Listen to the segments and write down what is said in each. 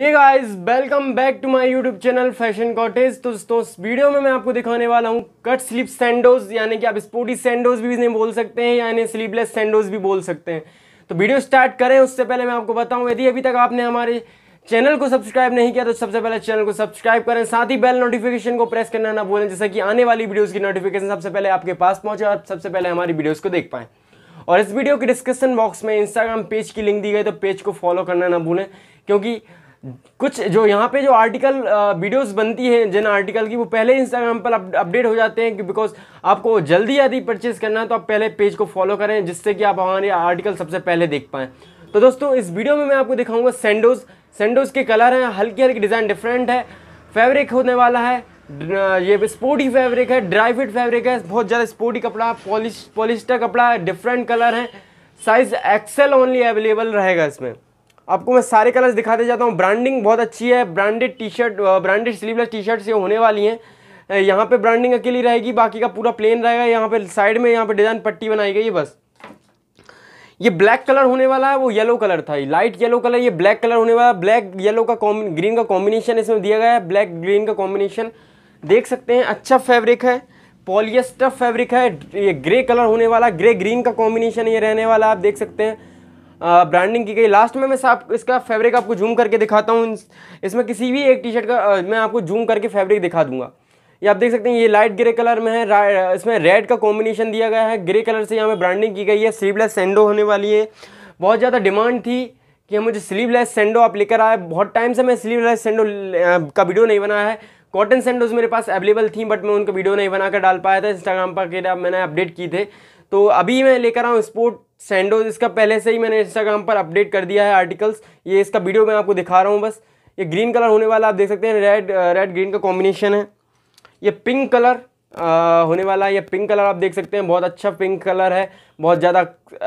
ये guys welcome back to my YouTube channel fashion cottage तो दोस्तों इस वीडियो तो में मैं आपको दिखाने वाला हूँ कट स्लीप सैंडोज यानी कि आप स्पोर्टी सैंडोज भी नहीं बोल सकते हैं यानी स्लीपलेस सैंडोज भी बोल सकते हैं तो वीडियो स्टार्ट करें उससे पहले मैं आपको बताऊँ यदि अभी तक आपने हमारे चैनल को सब्सक्राइब नहीं किया तो सबसे पहले चैनल को सब्सक्राइब करें साथ ही बेल नोटिफिकेशन को प्रेस करना ना भूलें जैसे कि आने वाली वीडियोज़ की नोटिफिकेशन सबसे पहले आपके पास पहुँचे और सबसे पहले हमारी वीडियोज़ को देख पाएँ और इस वीडियो के डिस्क्रिप्शन बॉक्स में इंस्टाग्राम पेज की लिंक दी गई तो पेज को फॉलो करना ना भूलें क्योंकि कुछ जो यहाँ पे जो आर्टिकल वीडियोस बनती हैं जिन आर्टिकल की वो पहले इंस्टाग्राम पर अपडेट हो जाते हैं बिकॉज आपको जल्दी यदि परचेज़ करना है तो आप पहले पेज को फॉलो करें जिससे कि आप हमारे आर्टिकल सबसे पहले देख पाएँ तो दोस्तों इस वीडियो में मैं आपको दिखाऊंगा सेंडोज सेंडोज के कलर हैं हल्की हल्की डिज़ाइन डिफरेंट है फैब्रिक होने वाला है ये स्पोर्टी फैब्रिक है ड्राई फिट फैब्रिक है बहुत ज़्यादा स्पोर्टी कपड़ा पॉलिश पॉलिस्टर कपड़ा है डिफरेंट कलर है साइज़ एक्सेल ओनली अवेलेबल रहेगा इसमें आपको मैं सारे कलर्स दिखाते जाता हूँ ब्रांडिंग बहुत अच्छी है branded T shirt branded sleeveless T shirt ये होने वाली हैं यहाँ पे ब्रांडिंग अकेली रहेगी बाकी का पूरा प्लेन रहेगा यहाँ पे साइड में यहाँ पे डिज़ाइन पट्टी बनाई गई है बस ये ब्लैक कलर होने वाला है वो येलो कलर था लाइट येलो कलर ये ब्लैक कलर होने वाला ब्लैक येलो का ग्रीन का कॉम्बिनेशन इसमें दिया गया है ब्लैक ग्रीन का कॉम्बिनेशन देख सकते हैं अच्छा फैब्रिक है पॉलिएस्टर फैब्रिक है ये ग्रे कलर होने वाला ग्रे ग्रीन का कॉम्बिनेशन ये रहने वाला आप देख सकते हैं ब्रांडिंग की गई लास्ट में मैं साफ इसका फैब्रिक आपको जूम करके दिखाता हूँ इसमें किसी भी एक टी शर्ट का मैं आपको जूम करके फैब्रिक दिखा दूंगा ये आप देख सकते हैं ये लाइट ग्रे कलर में है इसमें रेड का कॉम्बिनेशन दिया गया है ग्रे कलर से यहाँ पर ब्रांडिंग की गई है स्लीवलेस सेंडो होने वाली है बहुत ज़्यादा डिमांड थी कि मुझे स्लीवलेस सेंडो आप लेकर आए बहुत टाइम से मैं स्लीवलेस सेंडो का वीडियो नहीं बनाया है कॉटन सेंडोज मेरे पास अवेलेबल थी बट मैं उनका वीडियो नहीं बनाकर डाल पाया था इंस्टाग्राम पर मैंने अपडेट की थे तो अभी मैं लेकर आऊँ स्पोर्ट सैंडोज इसका पहले से ही मैंने इंस्टाग्राम पर अपडेट कर दिया है आर्टिकल्स ये इसका वीडियो मैं आपको दिखा रहा हूँ बस ये ग्रीन कलर होने वाला आप देख सकते हैं रेड रेड ग्रीन का कॉम्बिनेशन है ये पिंक कलर आ, होने वाला है ये पिंक कलर आप देख सकते हैं बहुत अच्छा पिंक कलर है बहुत ज़्यादा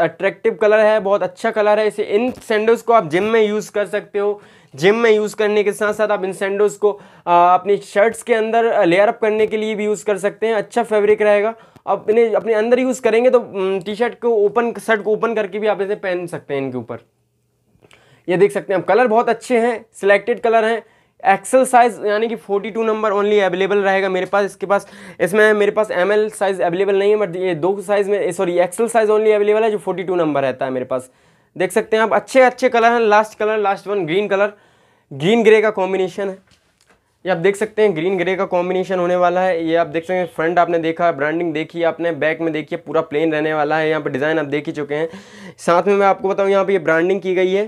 अट्रैक्टिव कलर है बहुत अच्छा कलर है इसे इन सैंडोज़ को आप जिम में यूज़ कर सकते हो जिम में यूज़ करने के साथ साथ आप इन सैंडोज़ को अपनी शर्ट्स के अंदर लेयर अप करने के लिए भी यूज़ कर सकते हैं अच्छा फैब्रिक रहेगा अपने अपने अंदर यूज़ करेंगे तो टी शर्ट को ओपन शर्ट को ओपन करके भी आप इसे पहन सकते हैं इनके ऊपर ये देख सकते हैं आप कलर बहुत अच्छे हैं सिलेक्टेड कलर हैं एक्सल साइज़ यानी कि 42 नंबर ओनली अवेलेबल रहेगा मेरे पास इसके पास इसमें मेरे पास एम एल साइज़ अवेलेबल नहीं है बट ये दो साइज़ में sorry XL size only available है जो 42 नंबर रहता है मेरे पास देख सकते हैं आप अच्छे अच्छे कलर हैं last colour last one green colour green grey का कॉम्बिनेशन है ये आप देख सकते हैं ग्रीन ग्रे का कॉम्बिनेशन होने वाला है ये आप देख सकते हैं फ्रंट आपने देखा ब्रांडिंग देखी आपने बैक में देखिए पूरा प्लेन रहने वाला है यहाँ पर डिज़ाइन आप देख ही चुके हैं साथ में मैं आपको बताऊँ यहाँ पर ये ब्रांडिंग की गई है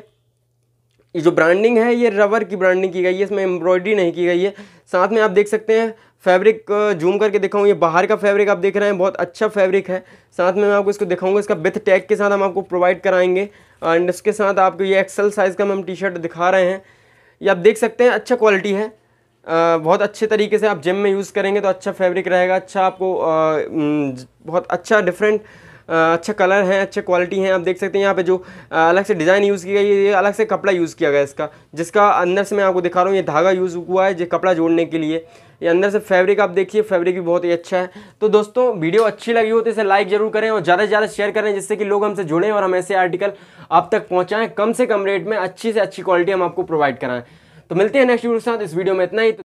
ये जो ब्रांडिंग है ये रबर की ब्रांडिंग की गई है इसमें एम्ब्रॉयडरी नहीं की गई है साथ में आप देख सकते हैं फैब्रिक जूम करके दिखाऊँ ये बाहर का फैब्रिक आप देख रहे हैं बहुत अच्छा फैब्रिक है साथ में मैं आपको इसको दिखाऊंगा इसका बिथ टैग के साथ हम आपको प्रोवाइड कराएंगे एंड इसके साथ आपको ये एक्सल साइज़ का हम टी शर्ट दिखा रहे हैं ये आप देख सकते हैं अच्छा क्वालिटी है बहुत अच्छे तरीके से आप जिम में यूज़ करेंगे तो अच्छा फैब्रिक रहेगा अच्छा आपको बहुत अच्छा डिफरेंट अच्छा कलर है अच्छे क्वालिटी हैं आप देख सकते हैं यहाँ पे जो अलग से डिज़ाइन यूज़ की गई है ये अलग से कपड़ा यूज़ किया गया इसका जिसका अंदर से मैं आपको दिखा रहा हूँ ये धागा यूज़ हुआ है जो कपड़ा जोड़ने के लिए ये अंदर से फैब्रिक आप देखिए फैब्रिक भी बहुत ही अच्छा है तो दोस्तों वीडियो अच्छी लगी हो तो इसे लाइक जरूर करें और ज़्यादा से ज़्यादा शेयर करें जिससे कि लोग हमसे जुड़ें और हम ऐसे आर्टिकल आप तक पहुँचाएँ कम से कम रेट में अच्छी से अच्छी क्वालिटी हम आपको प्रोवाइड कराएँ तो मिलते हैं नेक्स्ट वीडियो के साथ इस वीडियो में इतना ही